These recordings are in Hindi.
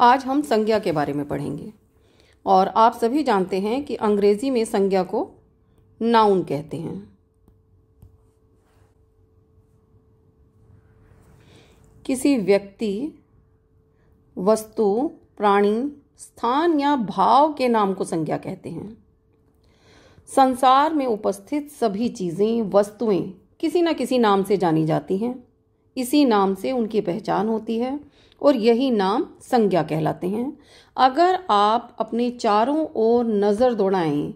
आज हम संज्ञा के बारे में पढ़ेंगे और आप सभी जानते हैं कि अंग्रेजी में संज्ञा को नाउन कहते हैं किसी व्यक्ति वस्तु प्राणी स्थान या भाव के नाम को संज्ञा कहते हैं संसार में उपस्थित सभी चीज़ें वस्तुएं किसी न किसी नाम से जानी जाती हैं इसी नाम से उनकी पहचान होती है और यही नाम संज्ञा कहलाते हैं अगर आप अपने चारों ओर नज़र दौड़ाएं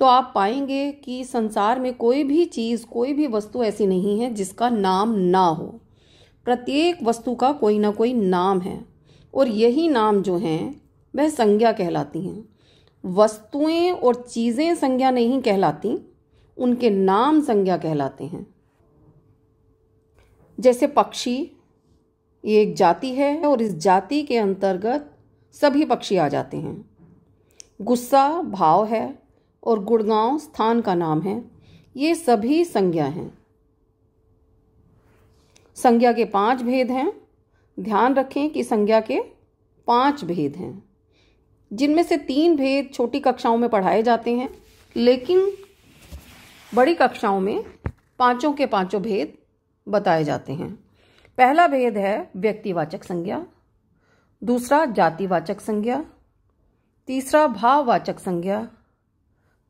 तो आप पाएंगे कि संसार में कोई भी चीज़ कोई भी वस्तु ऐसी नहीं है जिसका नाम ना हो प्रत्येक वस्तु का कोई ना कोई नाम है और यही नाम जो हैं वह संज्ञा कहलाती हैं वस्तुएं और चीज़ें संज्ञा नहीं कहलाती उनके नाम संज्ञा कहलाते हैं जैसे पक्षी ये एक जाति है और इस जाति के अंतर्गत सभी पक्षी आ जाते हैं गुस्सा भाव है और गुड़गांव स्थान का नाम है ये सभी संज्ञा हैं संज्ञा के पांच भेद हैं ध्यान रखें कि संज्ञा के पांच भेद हैं जिनमें से तीन भेद छोटी कक्षाओं में पढ़ाए जाते हैं लेकिन बड़ी कक्षाओं में पांचों के पांचों भेद बताए जाते हैं पहला भेद है व्यक्तिवाचक संज्ञा दूसरा जातिवाचक संज्ञा तीसरा भाववाचक संज्ञा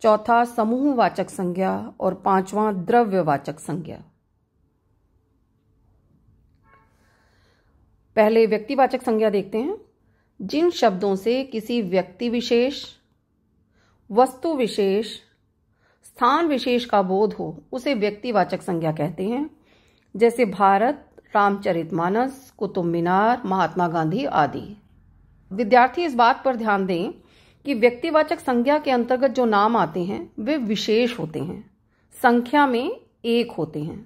चौथा समूहवाचक संज्ञा और पांचवा द्रव्यवाचक संज्ञा पहले व्यक्तिवाचक संज्ञा देखते हैं जिन शब्दों से किसी व्यक्ति विशेष वस्तु विशेष स्थान विशेष का बोध हो उसे व्यक्तिवाचक संज्ञा कहते हैं जैसे भारत रामचरितमानस कुतुब मीनार महात्मा गांधी आदि विद्यार्थी इस बात पर ध्यान दें कि व्यक्तिवाचक संज्ञा के अंतर्गत जो नाम आते हैं वे विशेष होते हैं संख्या में एक होते हैं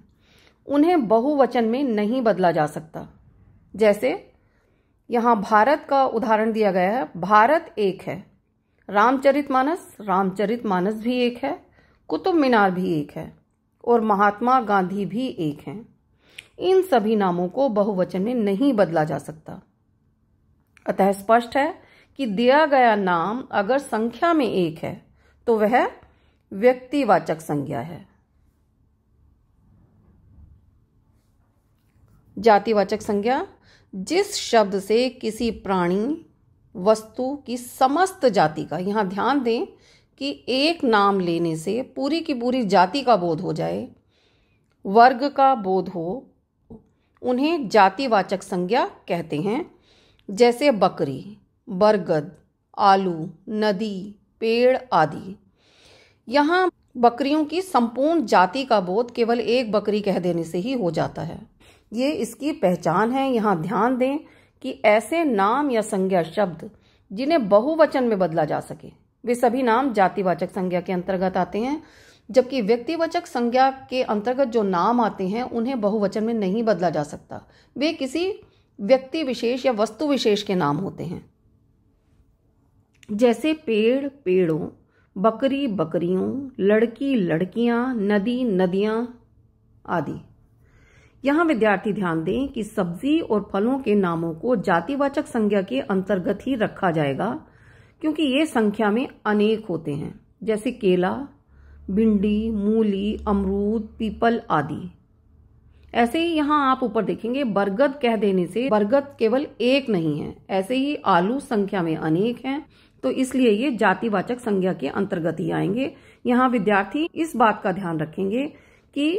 उन्हें बहुवचन में नहीं बदला जा सकता जैसे यहाँ भारत का उदाहरण दिया गया है भारत एक है रामचरितमानस रामचरितमानस भी एक है कुतुब मीनार भी एक है और महात्मा गांधी भी एक हैं इन सभी नामों को बहुवचन में नहीं बदला जा सकता अतः स्पष्ट है कि दिया गया नाम अगर संख्या में एक है तो वह व्यक्तिवाचक संज्ञा है जातिवाचक संज्ञा जिस शब्द से किसी प्राणी वस्तु की समस्त जाति का यहां ध्यान दें कि एक नाम लेने से पूरी की पूरी जाति का बोध हो जाए वर्ग का बोध हो उन्हें जातिवाचक संज्ञा कहते हैं जैसे बकरी बरगद आलू नदी पेड़ आदि यहाँ बकरियों की संपूर्ण जाति का बोध केवल एक बकरी कह देने से ही हो जाता है ये इसकी पहचान है यहाँ ध्यान दें कि ऐसे नाम या संज्ञा शब्द जिन्हें बहुवचन में बदला जा सके वे सभी नाम जातिवाचक संज्ञा के अंतर्गत आते हैं जबकि व्यक्तिवचक संज्ञा के अंतर्गत जो नाम आते हैं उन्हें बहुवचन में नहीं बदला जा सकता वे किसी व्यक्ति विशेष या वस्तु विशेष के नाम होते हैं जैसे पेड़ पेड़ों बकरी बकरियों लड़की लड़कियां नदी नदियां आदि यहां विद्यार्थी ध्यान दें कि सब्जी और फलों के नामों को जातिवाचक संज्ञा के अंतर्गत ही रखा जाएगा क्योंकि ये संख्या में अनेक होते हैं जैसे केला भिंडी मूली अमरूद पीपल आदि ऐसे ही यहाँ आप ऊपर देखेंगे बरगद कह देने से बरगद केवल एक नहीं है ऐसे ही आलू संख्या में अनेक हैं तो इसलिए ये जातिवाचक संज्ञा के अंतर्गत ही आएंगे यहाँ विद्यार्थी इस बात का ध्यान रखेंगे कि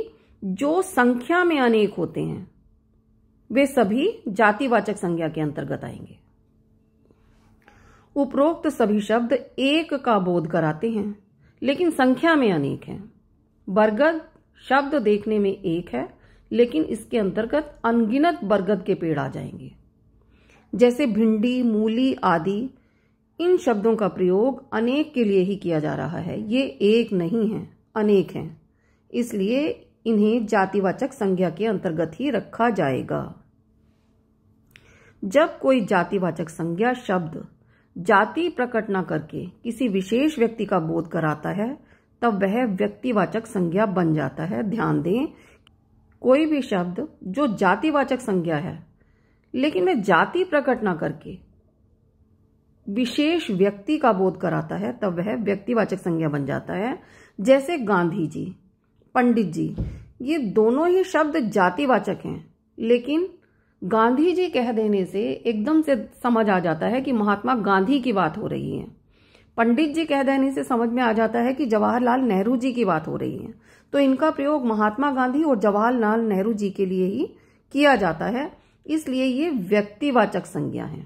जो संख्या में अनेक होते हैं वे सभी जातिवाचक संज्ञा के अंतर्गत आएंगे उपरोक्त सभी शब्द एक का बोध कराते हैं लेकिन संख्या में अनेक हैं बरगद शब्द देखने में एक है लेकिन इसके अंतर्गत अनगिनत बरगद के पेड़ आ जाएंगे जैसे भिंडी मूली आदि इन शब्दों का प्रयोग अनेक के लिए ही किया जा रहा है ये एक नहीं है अनेक हैं इसलिए इन्हें जातिवाचक संज्ञा के अंतर्गत ही रखा जाएगा जब कोई जातिवाचक संज्ञा शब्द जाति प्रकट न करके किसी विशेष व्यक्ति का बोध कराता है तब वह व्यक्तिवाचक संज्ञा बन जाता है ध्यान दें कोई भी शब्द जो जातिवाचक संज्ञा है लेकिन वह जाति प्रकट न करके विशेष व्यक्ति का बोध कराता है तब वह व्यक्तिवाचक संज्ञा बन जाता है जैसे गांधी जी पंडित जी ये दोनों ही शब्द जातिवाचक हैं लेकिन गांधी जी कह देने से एकदम से समझ आ जाता है कि महात्मा गांधी की बात हो रही है पंडित जी कह देने से समझ में आ जाता है कि जवाहरलाल नेहरू जी की बात हो रही है तो इनका प्रयोग महात्मा गांधी और जवाहरलाल नेहरू जी के लिए ही किया जाता है इसलिए ये व्यक्तिवाचक संज्ञा है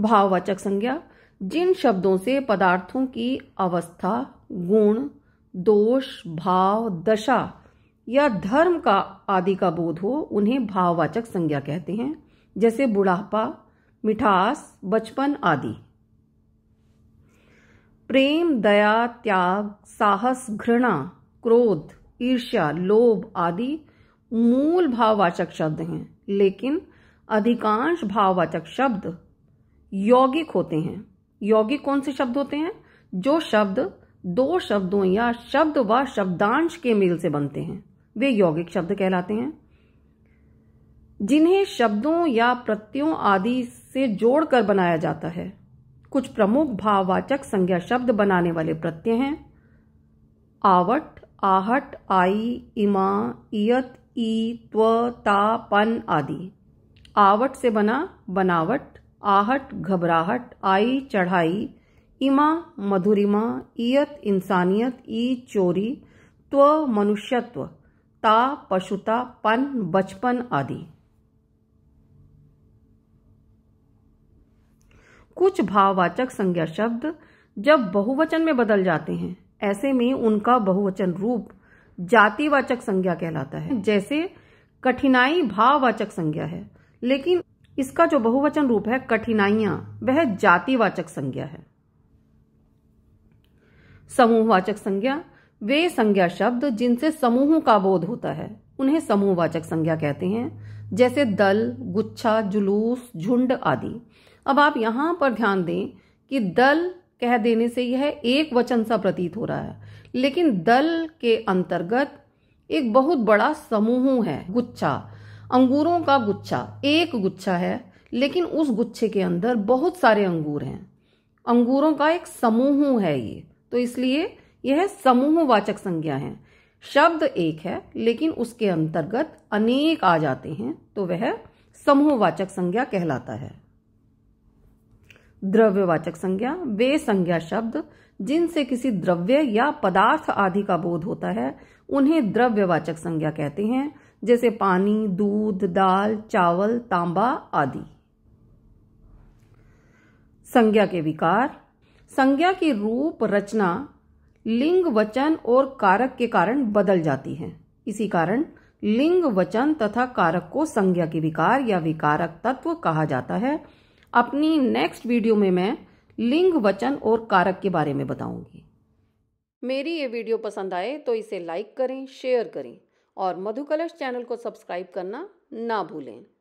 भाववाचक संज्ञा जिन शब्दों से पदार्थों की अवस्था गुण दोष भाव दशा या धर्म का आदि का बोध हो उन्हें भाववाचक संज्ञा कहते हैं जैसे बुढ़ापा मिठास बचपन आदि प्रेम दया त्याग साहस घृणा क्रोध ईर्ष्या लोभ आदि मूल भाववाचक शब्द हैं लेकिन अधिकांश भाववाचक शब्द यौगिक होते हैं यौगिक कौन से शब्द होते हैं जो शब्द दो शब्दों या शब्द व शब्दांश के मेल से बनते हैं वे यौगिक शब्द कहलाते हैं जिन्हें शब्दों या प्रत्ययों आदि से जोड़कर बनाया जाता है कुछ प्रमुख भाववाचक संज्ञा शब्द बनाने वाले प्रत्यय हैं आवट आहट आई इमा इयत ई त्व ता पन आदि आवट से बना बनावट आहट घबराहट आई चढ़ाई इमा मधुरिमा इयत इंसानियत ई चोरी त्व मनुष्यत्व ता पशुता पन बचपन आदि कुछ भाववाचक संज्ञा शब्द जब बहुवचन में बदल जाते हैं ऐसे में उनका बहुवचन रूप जातिवाचक संज्ञा कहलाता है जैसे कठिनाई भाववाचक संज्ञा है लेकिन इसका जो बहुवचन रूप है कठिनाइयां वह जातिवाचक संज्ञा है समूहवाचक संज्ञा वे संज्ञा शब्द जिनसे समूहों का बोध होता है उन्हें समूहवाचक संज्ञा कहते हैं जैसे दल गुच्छा जुलूस झुंड आदि अब आप यहां पर ध्यान दें कि दल कह देने से यह एक वचन सा प्रतीत हो रहा है लेकिन दल के अंतर्गत एक बहुत बड़ा समूह है गुच्छा अंगूरों का गुच्छा एक गुच्छा है लेकिन उस गुच्छे के अंदर बहुत सारे अंगूर हैं अंगूरों का एक समूह है ये तो इसलिए यह समूहवाचक संज्ञा है शब्द एक है लेकिन उसके अंतर्गत अनेक आ जाते हैं तो वह समूहवाचक संज्ञा कहलाता है द्रव्यवाचक संज्ञा वे संज्ञा शब्द जिनसे किसी द्रव्य या पदार्थ आदि का बोध होता है उन्हें द्रव्यवाचक संज्ञा कहते हैं जैसे पानी दूध दाल चावल तांबा आदि संज्ञा के विकार संज्ञा की रूप रचना लिंग वचन और कारक के कारण बदल जाती है इसी कारण लिंग वचन तथा कारक को संज्ञा के विकार या विकारक तत्व कहा जाता है अपनी नेक्स्ट वीडियो में मैं लिंग वचन और कारक के बारे में बताऊंगी मेरी ये वीडियो पसंद आए तो इसे लाइक करें शेयर करें और मधुकलश चैनल को सब्सक्राइब करना ना भूलें